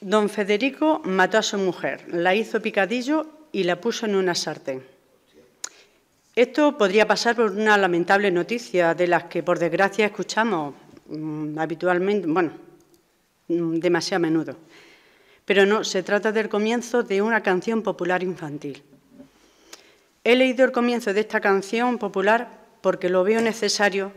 Don Federico mató a su mujer, la hizo picadillo y la puso en una sartén. Esto podría pasar por una lamentable noticia de las que, por desgracia, escuchamos mm, habitualmente, bueno, mm, demasiado a menudo. Pero no, se trata del comienzo de una canción popular infantil. He leído el comienzo de esta canción popular porque lo veo necesario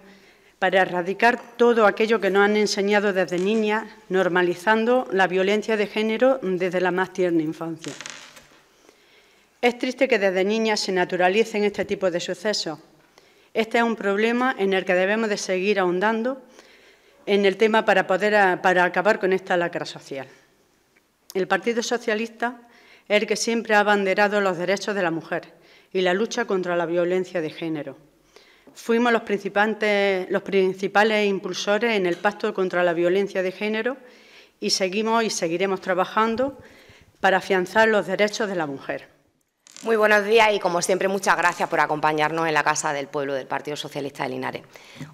para erradicar todo aquello que nos han enseñado desde niña, normalizando la violencia de género desde la más tierna infancia. Es triste que desde niña se naturalicen este tipo de sucesos. Este es un problema en el que debemos de seguir ahondando en el tema para poder para acabar con esta lacra social. El Partido Socialista es el que siempre ha abanderado los derechos de la mujer y la lucha contra la violencia de género fuimos los principales, impulsores en el Pacto contra la Violencia de Género y seguimos y seguiremos trabajando para afianzar los derechos de la mujer. Muy buenos días y, como siempre, muchas gracias por acompañarnos en la Casa del Pueblo del Partido Socialista de Linares.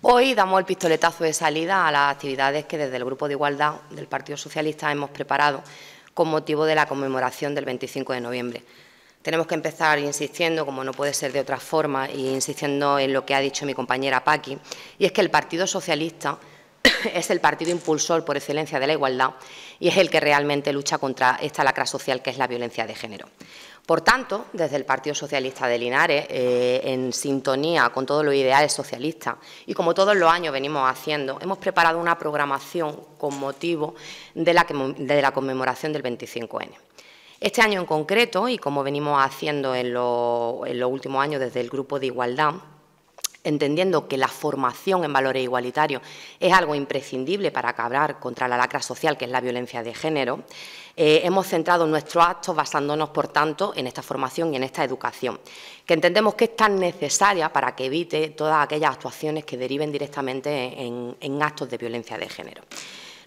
Hoy damos el pistoletazo de salida a las actividades que desde el Grupo de Igualdad del Partido Socialista hemos preparado con motivo de la conmemoración del 25 de noviembre. Tenemos que empezar insistiendo, como no puede ser de otra forma, e insistiendo en lo que ha dicho mi compañera Paqui, y es que el Partido Socialista es el partido impulsor por excelencia de la igualdad y es el que realmente lucha contra esta lacra social que es la violencia de género. Por tanto, desde el Partido Socialista de Linares, eh, en sintonía con todos los ideales socialistas y como todos los años venimos haciendo, hemos preparado una programación con motivo de la, de la conmemoración del 25N. Este año en concreto, y como venimos haciendo en, los últimos años desde el Grupo de Igualdad, entendiendo que la formación en valores igualitarios es algo imprescindible para cabrar contra la lacra social, que es la violencia de género, eh, hemos centrado nuestros actos basándonos, por tanto, en esta formación y en esta educación, que entendemos que es tan necesaria para que evite todas aquellas actuaciones que deriven directamente en actos de violencia de género.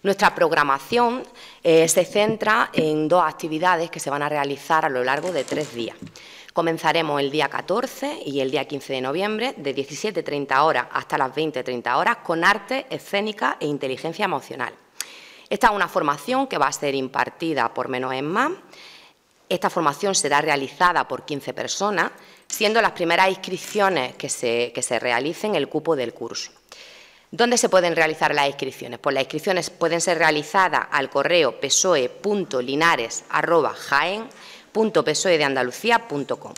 Nuestra programación eh, se centra en dos actividades que se van a realizar a lo largo de tres días. Comenzaremos el día 14 y el día 15 de noviembre de 17.30 horas hasta las 20.30 horas con arte escénica e inteligencia emocional. Esta es una formación que va a ser impartida por Menos en Más. Esta formación será realizada por 15 personas, siendo las primeras inscripciones que se, que se realicen el cupo del curso. ¿Dónde se pueden realizar las inscripciones? Pues las inscripciones pueden ser realizadas al correo psoe.linares.jaen.psoedeandalucía.com.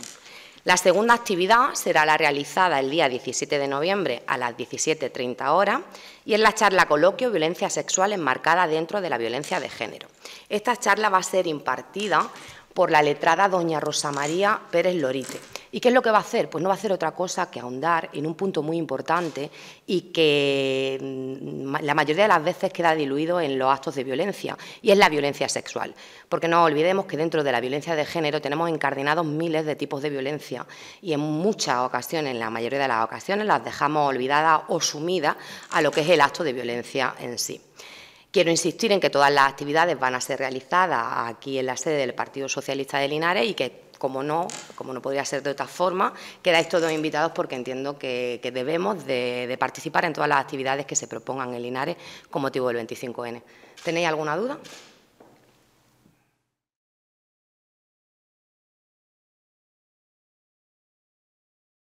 La segunda actividad será la realizada el día 17 de noviembre a las 17.30 horas y es la charla coloquio Violencia sexual enmarcada dentro de la violencia de género. Esta charla va a ser impartida por la letrada doña Rosa María Pérez Lorite. ¿Y qué es lo que va a hacer? Pues no va a hacer otra cosa que ahondar en un punto muy importante y que mm, la mayoría de las veces queda diluido en los actos de violencia, y es la violencia sexual. Porque no olvidemos que dentro de la violencia de género tenemos encardinados miles de tipos de violencia y en muchas ocasiones, en la mayoría de las ocasiones, las dejamos olvidadas o sumidas a lo que es el acto de violencia en sí. Quiero insistir en que todas las actividades van a ser realizadas aquí en la sede del Partido Socialista de Linares y que como no, como no podría ser de otra forma, quedáis todos invitados porque entiendo que, debemos de, participar en todas las actividades que se propongan en Linares con motivo del 25N. ¿Tenéis alguna duda?